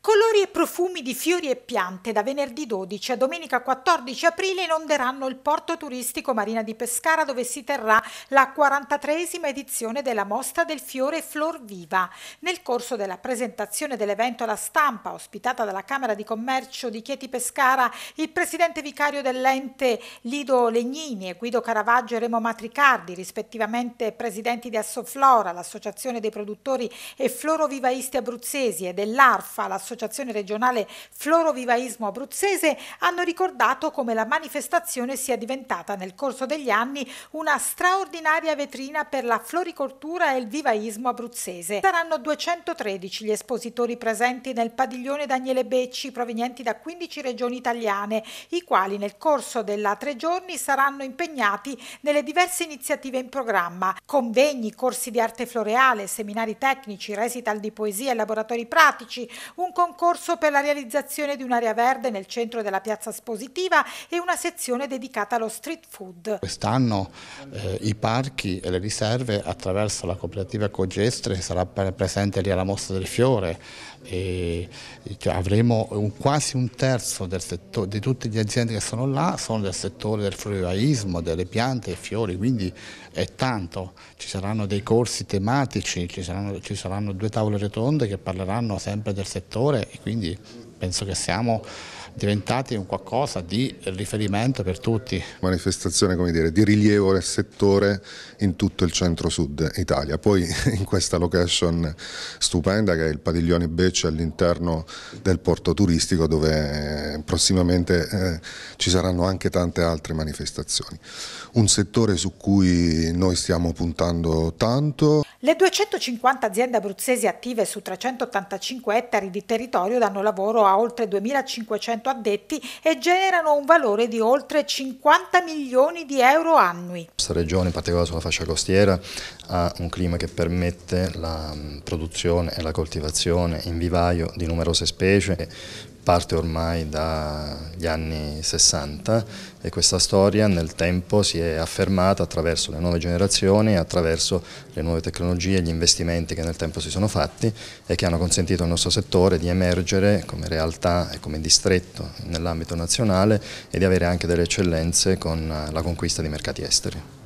Colori e profumi di fiori e piante da venerdì 12 a domenica 14 aprile inonderanno il porto turistico Marina di Pescara dove si terrà la 43esima edizione della Mostra del Fiore Flor Viva. Nel corso della presentazione dell'evento alla stampa ospitata dalla Camera di Commercio di Chieti Pescara, il presidente vicario dell'ente Lido Legnini e Guido Caravaggio e Remo Matricardi, rispettivamente presidenti di Assoflora, l'Associazione dei produttori e florovivaisti abruzzesi e dell'ARFA, l'Associazione dell'Associazione regionale Florovivaismo Abruzzese hanno ricordato come la manifestazione sia diventata nel corso degli anni una straordinaria vetrina per la floricoltura e il vivaismo abruzzese. Saranno 213 gli espositori presenti nel padiglione Daniele Becci provenienti da 15 regioni italiane, i quali nel corso della tre giorni saranno impegnati nelle diverse iniziative in programma, convegni, corsi di arte floreale, seminari tecnici, recital di poesia e laboratori pratici, un concorso per la realizzazione di un'area verde nel centro della piazza espositiva e una sezione dedicata allo street food. Quest'anno eh, i parchi e le riserve attraverso la cooperativa Cogestre sarà presente lì alla Mossa del Fiore, cioè avremo un, quasi un terzo settore, di tutte le aziende che sono là sono del settore del florivaismo, delle piante e fiori, quindi è tanto, ci saranno dei corsi tematici, ci saranno, ci saranno due tavole rotonde che parleranno sempre del settore e quindi penso che siamo diventati un qualcosa di riferimento per tutti. Manifestazione dire, di rilievo nel settore in tutto il centro-sud Italia. Poi in questa location stupenda che è il Padiglione Becce all'interno del porto turistico dove eh, prossimamente eh, ci saranno anche tante altre manifestazioni. Un settore su cui noi stiamo puntando tanto. Le 250 aziende abruzzesi attive su 385 ettari di territorio danno lavoro a oltre 2500 500 addetti e generano un valore di oltre 50 milioni di euro annui. La regione, in particolare sulla fascia costiera, ha un clima che permette la mm, produzione e la coltivazione in vivaio di numerose specie, parte ormai dagli anni 60 e questa storia nel tempo si è affermata attraverso le nuove generazioni, attraverso le nuove tecnologie, gli investimenti che nel tempo si sono fatti e che hanno consentito al nostro settore di emergere come realtà e come distretto nell'ambito nazionale e di avere anche delle eccellenze con eh, la conquista di mercati esteri.